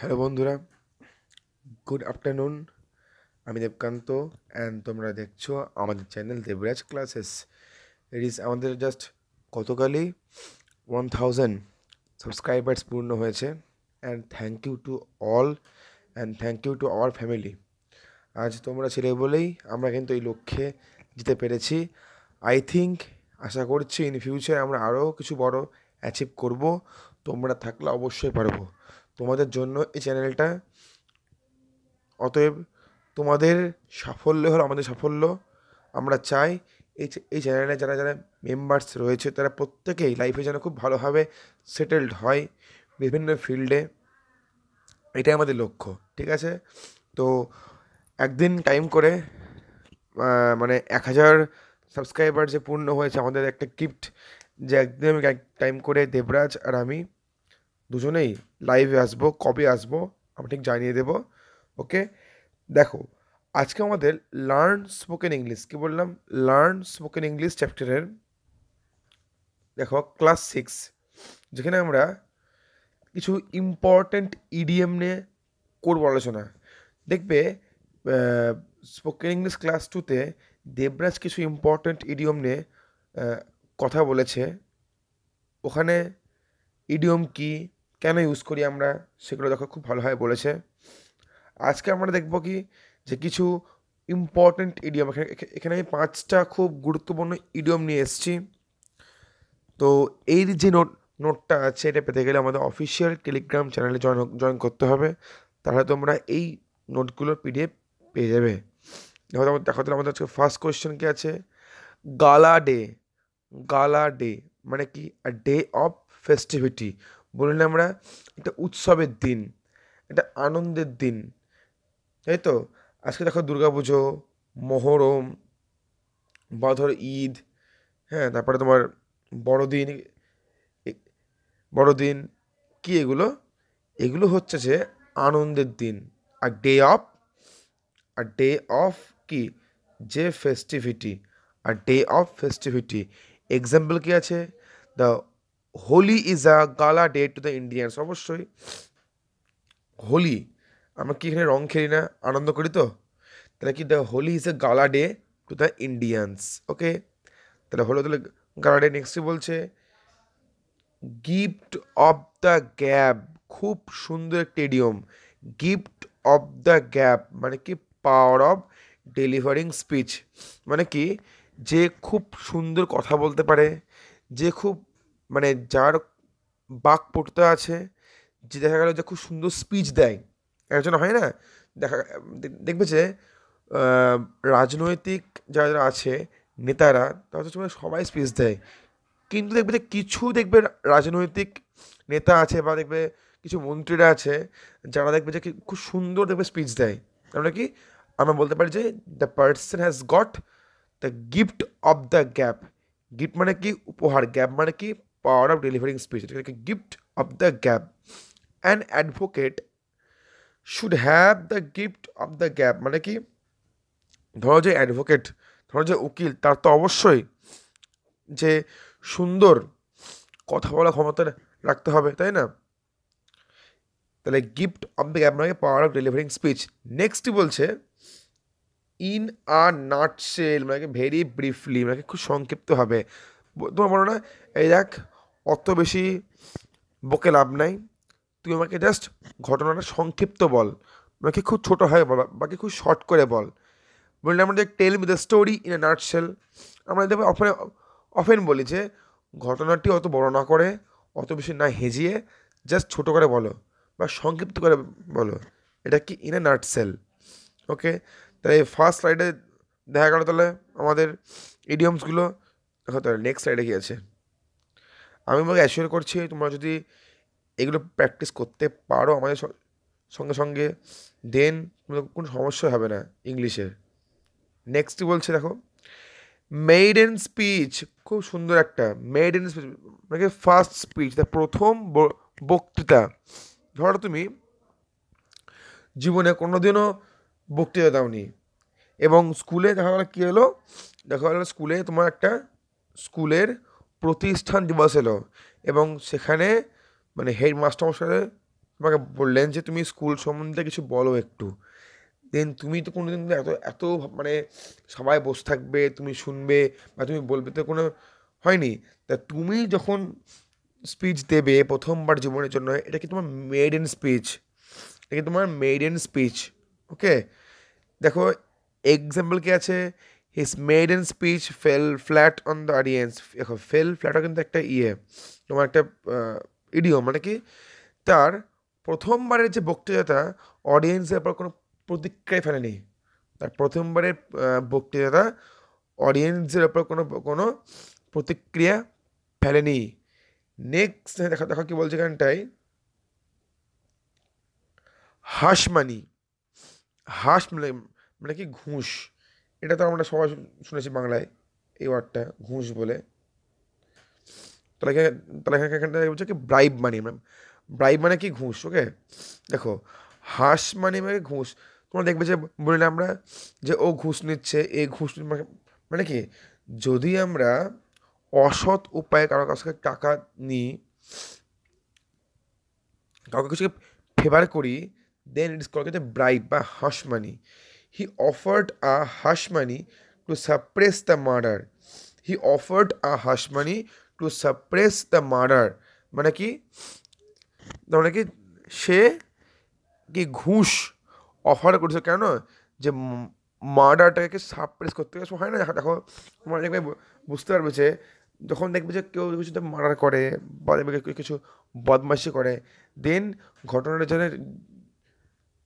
Hello বন্ধুরা good afternoon আমি Debkanta and তোমরা দেখছো আমাদের চ্যানেল দেবরাজ ক্লাসেস ইস আমাদের জাস্ট গতকালই ওয়ান থাউজেন্ড সাবস্ক্রাইবার্স পূর্ণ হয়েছে and thank you to all and thank you to our family আজ তোমরা ছেলে বলেই আমরা কিন্তু এই লক্ষ্যে যেতে পেরেছি আই থিঙ্ক আশা করছি ইন ফিউচার আমরা আরও কিছু বড় অ্যাচিভ করব তোমরা থাকলে অবশ্যই পারবো তোমাদের জন্য এই চ্যানেলটা অতএব তোমাদের সাফল্য হলো আমাদের সাফল্য আমরা চাই এই এই চ্যানেলে যারা যারা মেম্বার্স রয়েছে তারা প্রত্যেকেই লাইফে যেন খুব ভালোভাবে সেটেলড হয় বিভিন্ন ফিল্ডে এটাই আমাদের লক্ষ্য ঠিক আছে তো একদিন টাইম করে মানে এক হাজার সাবস্ক্রাইবার যে পূর্ণ হয়েছে আমাদের একটা গিফট যে একদিন আমি টাইম করে দেবরাজ আর আমি দুজনেই লাইভে আসবো কবে আসবো আমি ঠিক জানিয়ে দেবো ওকে দেখো আজকে আমাদের লার্ন স্পোকেন ইংলিশ কি বললাম লার্ন স্পোকেন ইংলিশ চ্যাপ্টারের দেখো ক্লাস সিক্স যেখানে আমরা কিছু ইম্পর্ট্যান্ট ইডিএম নিয়ে করবো আলোচনা দেখবে স্পোকেন ইংলিশ ক্লাস টুতে দেবরাজ কিছু ইম্পর্ট্যান্ট ইডিওম নিয়ে কথা বলেছে ওখানে ইডিওম কী কেন ইউজ করি আমরা সেগুলো দেখো খুব ভালোভাবে বলেছে আজকে আমরা দেখব কি যে কিছু ইম্পর্ট্যান্ট ইডিয়ম এখানে এখানে আমি পাঁচটা খুব গুরুত্বপূর্ণ ইডিয়ম নিয়ে এসেছি তো এই যে নোট নোটটা আছে এটা পেতে গেলে আমাদের অফিসিয়াল টেলিগ্রাম চ্যানেলে জয়েন জয়েন করতে হবে তাহলে তোমরা এই নোটগুলোর পিডিএফ পেয়ে যাবে দেখো আমাদের দেখো তাহলে আমাদের আজকে ফার্স্ট কোয়েশ্চেন কী আছে গালা ডে গালা ডে মানে কি ডে অফ ফেস্টিভিটি বলি না আমরা একটা উৎসবের দিন একটা আনন্দের দিন তাই তো আজকে দেখো পুজো মহরম বা ধর ঈদ হ্যাঁ তারপরে তোমার বড়দিন বড়দিন কি এগুলো এগুলো হচ্ছে যে আনন্দের দিন আর ডে অফ আর ডে অফ কি যে ফেস্টিভিটি আর ডে অফ ফেস্টিভিটি এক্সাম্পল কি আছে দ্য হোলি ইজ আ গালা ডে টু দ্য ইন্ডিয়ানস অবশ্যই হোলি আমরা কি এখানে রং খেলি না আনন্দ করি তো তাহলে কি the Holi is a gala day to the Indians okay তাহলে হলো তাহলে গালা ডে নেক্সট বলছে গিফট অফ দ্য গ্যাপ খুব সুন্দর একটি idiom gift of the gap মানে কি পাওয়ার অফ ডেলিভারিং স্পিচ মানে কি যে খুব সুন্দর কথা বলতে পারে যে খুব মানে যার পড়তে আছে যে দেখা গেল যে খুব সুন্দর স্পিচ দেয় একজন হয় না দেখা দেখবে যে রাজনৈতিক যারা যারা আছে নেতারা তারা তো মানে সবাই স্পিচ দেয় কিন্তু দেখবে যে কিছু দেখবে রাজনৈতিক নেতা আছে বা দেখবে কিছু মন্ত্রীরা আছে যারা দেখবে যে খুব সুন্দর দেখবে স্পিচ দেয় আমরা কি আমরা বলতে পারি যে the person has got the gift of the gap gift মানে কি উপহার গ্যাপ মানে কি power of delivering speech, like a gift of the gap An advocate should have the gift of the gap মানে কি ধরো যে অ্যাডভোকেট ধরো যে উকিল তার তো অবশ্যই যে সুন্দর কথা বলা ক্ষমতা রাখতে হবে তাই না তাহলে গিফট অফ দ্য গ্যাপ মানে power of delivering speech next বলছে ইন আ নাটসেল মানে ভেরি ব্রিফলি মানে খুব সংক্ষিপ্ত হবে তোমার বলো না এই দেখ অত বেশি বকে লাভ নাই তুই আমাকে জাস্ট ঘটনাটা সংক্ষিপ্ত বল আমাকে খুব ছোটো হয় বল বাকি খুব শর্ট করে বল বললে আমাদের tell me the story in a nutshell আমরা দেখবো অফেন অফেন বলি যে ঘটনাটি অত বড় না করে অত বেশি না হেজিয়ে জাস্ট ছোটো করে বলো বা সংক্ষিপ্ত করে বলো এটা কি ইন এ সেল ওকে তাহলে ফার্স্ট স্লাইডে দেখা গেল তাহলে আমাদের ইডিয়মসগুলো দেখো তাহলে নেক্সট স্লাইডে কী আছে আমি তোমাকে অ্যাসিওর করছি তোমরা যদি এগুলো প্র্যাকটিস করতে পারো আমাদের সঙ্গে সঙ্গে দেন কোনো সমস্যা হবে না ইংলিশের নেক্সট বলছে দেখো মেড ইন স্পিচ খুব সুন্দর একটা মেড ইন স্পিচ মানে ফার্স্ট স্পিচ তার প্রথম বক্তৃতা ধরো তুমি জীবনে কোনোদিনও বক্তৃতা দাওনি এবং স্কুলে দেখা গেলো কী হলো দেখা গেলো স্কুলে তোমার একটা স্কুলের প্রতিষ্ঠান দিবস এলো এবং সেখানে মানে হেড মশাই তোমাকে বললেন যে তুমি স্কুল সম্বন্ধে কিছু বলো একটু দেন তুমি তো কোনোদিন এত এত মানে সবাই বসে থাকবে তুমি শুনবে বা তুমি বলবে তো কোনো হয়নি তা তুমি যখন স্পিচ দেবে প্রথমবার জীবনের জন্য এটা কি তোমার মেড ইন স্পিচ এটা কি তোমার মেড ইন স্পিচ ওকে দেখো এক্সাম্পল কি আছে his maiden speech fell flat on the audience দেখো ফেল ফ্ল্যাটও কিন্তু একটা ইয়ে তোমার একটা ইডিও মানে কি তার প্রথমবারের যে বক্তৃতাটা অডিয়েন্সের পর কোনো প্রতিক্রিয়ায় ফেলেনি তার প্রথমবারের বক্তৃতাটা অডিয়েন্সের ওপর কোনো কোনো প্রতিক্রিয়া ফেলেনি নেক্সট দেখো দেখো কি বলছে এখানটায় হাঁস মানি হাঁস মানে মানে কি ঘুষ এটা তো আমরা সবাই শুনেছি বাংলায় এই ওয়ার্ডটা ঘুষ বলে তাহলে তাহলে এখানটা বলছে কি ব্রাইব মানি ম্যাম ব্রাইব মানে কি ঘুষ ওকে দেখো হাঁস মানি মানে ঘুষ তোমরা দেখবে যে বলি না আমরা যে ও ঘুষ নিচ্ছে এ ঘুষ মানে-, মানে কি যদি আমরা অসৎ উপায়ে কারো কাছ থেকে টাকা নিই কাউকে কিছুকে ফেভার করি দেন ইট ইস কল ব্রাইব বা হাঁস মানি He offered a hush money to suppress the murder. He offered a hush money to suppress the murder. মানে কি মানে কি সে কি ঘুষ অফার করেছে কেন যে মার্ডারটাকে সাপ্রেস করতে গেলে হয় না দেখো তোমার দেখবে বুঝতে পারবে যে যখন দেখবে যে কেউ কিছু মার্ডার করে বা দেখবে কিছু বদমাশি করে দেন ঘটনাটা যেন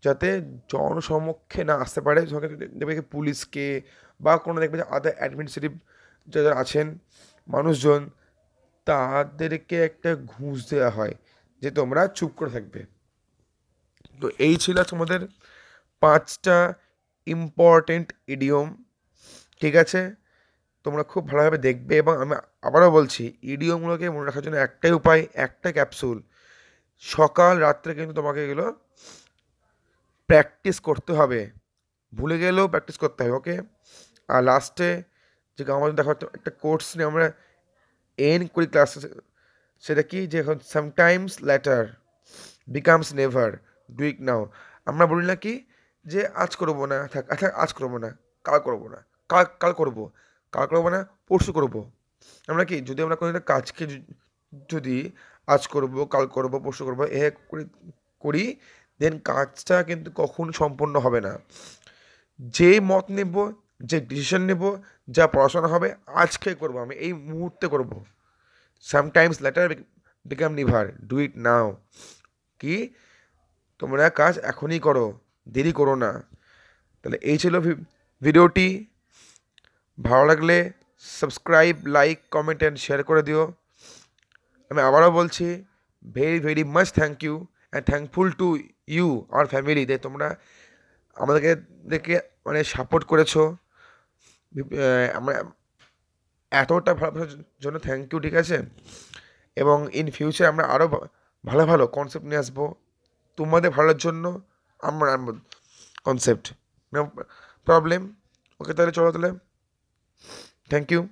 যাতে জনসমক্ষে না আসতে পারে দেখবে পুলিশকে বা কোনো দেখবে যে আদার অ্যাডমিনিস্ট্রেটিভ যারা আছেন মানুষজন তাদেরকে একটা ঘুষ দেওয়া হয় যে তোমরা চুপ করে থাকবে তো এই ছিল তোমাদের পাঁচটা ইম্পর্টেন্ট ইডিয়ম ঠিক আছে তোমরা খুব ভালোভাবে দেখবে এবং আমি আবারও বলছি ইডিয়মগুলোকে মনে রাখার জন্য একটাই উপায় একটা ক্যাপসুল সকাল রাত্রে কিন্তু তোমাকে এগুলো প্র্যাকটিস করতে হবে ভুলে গেলেও প্র্যাকটিস করতে হবে ওকে আর লাস্টে যে আমাদের দেখো একটা কোর্স নিয়ে আমরা এন করি ক্লাসে সেটা কি যে এখন sometimes later becomes never do it now আমরা বলি না কি যে আজ করবো না থাক আচ্ছা আজ করবো না কাল করবো না কাল কাল করবো কাল করবো না পরশু করবো আমরা কি যদি আমরা কোনো একটা কাজকে যদি আজ করব কাল করব পরশু করবো এ করি দেন কাজটা কিন্তু কখন সম্পূর্ণ হবে না যে মত নেব যে ডিসিশন নেব যা পড়াশোনা হবে আজকে করব আমি এই মুহূর্তে করব sometimes later become never do it now কি তোমরা কাজ এখনই করো দেরি করো না তাহলে এই ছিল ভিডিওটি ভালো লাগলে subscribe like comment and share করে দিও আমি আবারও বলছি very very much thank you and thankful to you আমার ফ্যামিলি দে তোমরা আমাদেরকে দেখে মানে সাপোর্ট করেছো আমরা এতটা ভালোবাসার জন্য থ্যাংক ইউ ঠিক আছে এবং ইন ফিউচার আমরা আরও ভালো ভালো কনসেপ্ট নিয়ে আসবো তোমাদের ভালোর জন্য আমরা কনসেপ্ট প্রবলেম ওকে তাহলে চলো তাহলে থ্যাংক ইউ